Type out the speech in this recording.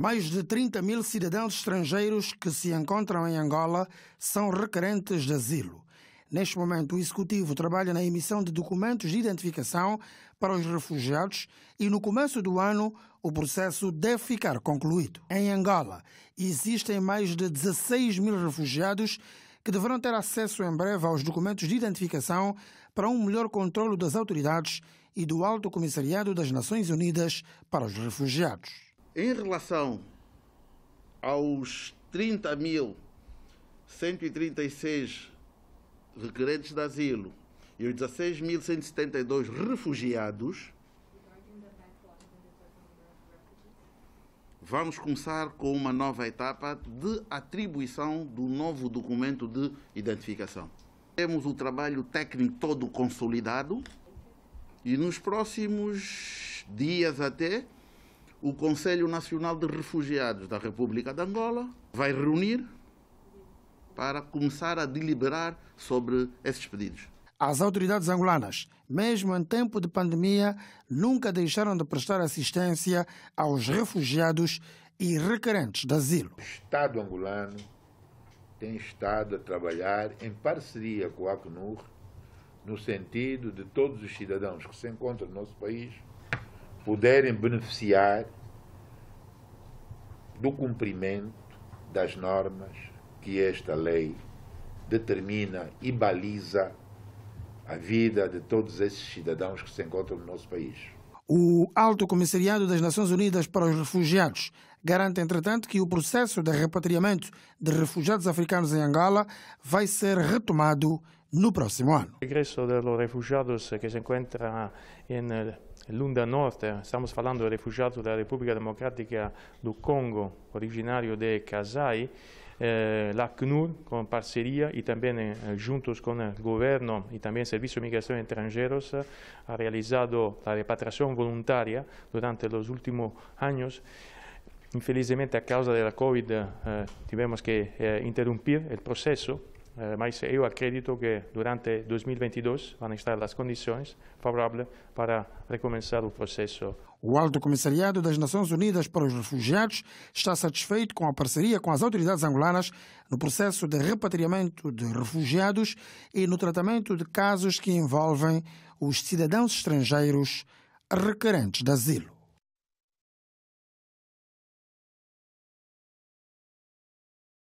Mais de 30 mil cidadãos estrangeiros que se encontram em Angola são requerentes de asilo. Neste momento, o Executivo trabalha na emissão de documentos de identificação para os refugiados e, no começo do ano, o processo deve ficar concluído. Em Angola, existem mais de 16 mil refugiados que deverão ter acesso em breve aos documentos de identificação para um melhor controle das autoridades e do Alto Comissariado das Nações Unidas para os Refugiados. Em relação aos 30.136 requerentes de asilo e os 16.172 refugiados, vamos começar com uma nova etapa de atribuição do novo documento de identificação. Temos o trabalho técnico todo consolidado e nos próximos dias até o Conselho Nacional de Refugiados da República de Angola vai reunir para começar a deliberar sobre esses pedidos. As autoridades angolanas, mesmo em tempo de pandemia, nunca deixaram de prestar assistência aos refugiados e requerentes de asilo. O Estado angolano tem estado a trabalhar em parceria com a Acnur no sentido de todos os cidadãos que se encontram no nosso país puderem beneficiar do cumprimento das normas que esta lei determina e baliza a vida de todos esses cidadãos que se encontram no nosso país. O Alto Comissariado das Nações Unidas para os Refugiados garante, entretanto, que o processo de repatriamento de refugiados africanos em Angola vai ser retomado no próximo ano. O regresso dos refugiados que se encontram em Lunda Norte, estamos falando de refugiados da República Democrática do Congo, originário de Kasai, eh, CNUR, com parceria e também eh, juntos com o governo e também o Serviço de Migração Estrangeiros ha realizado a repatriação voluntária durante os últimos anos Infelizmente, a causa della Covid eh, tivemos che eh, interrompere il processo, eh, ma io acredito che durante 2022 vanno estar le condizioni favoráveis per recomeçar o processo. O Alto Comissariado das Nações Unidas para os Refugiados está satisfeito com a parceria com as autoridades angolanas no processo de repatriamento de refugiados e no tratamento de casos que envolvem os cidadãos estrangeiros requerentes de asilo.